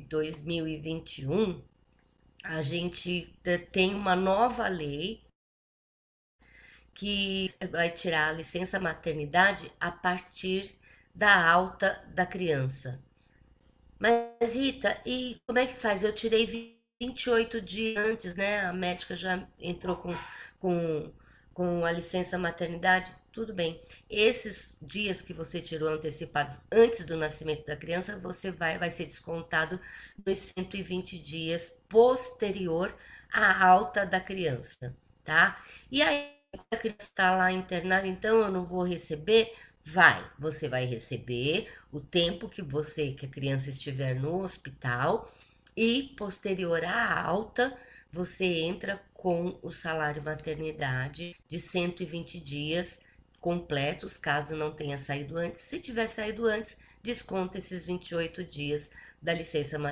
2021, a gente tem uma nova lei que vai tirar a licença maternidade a partir da alta da criança. Mas, Rita, e como é que faz? Eu tirei 28 dias antes, né? A médica já entrou com, com com a licença maternidade, tudo bem. Esses dias que você tirou antecipados antes do nascimento da criança, você vai, vai ser descontado nos 120 dias posterior à alta da criança, tá? E aí, a criança está lá internada, então eu não vou receber? Vai, você vai receber o tempo que você, que a criança estiver no hospital e posterior à alta, você entra com o salário maternidade de 120 dias completos, caso não tenha saído antes. Se tiver saído antes, desconta esses 28 dias da licença maternidade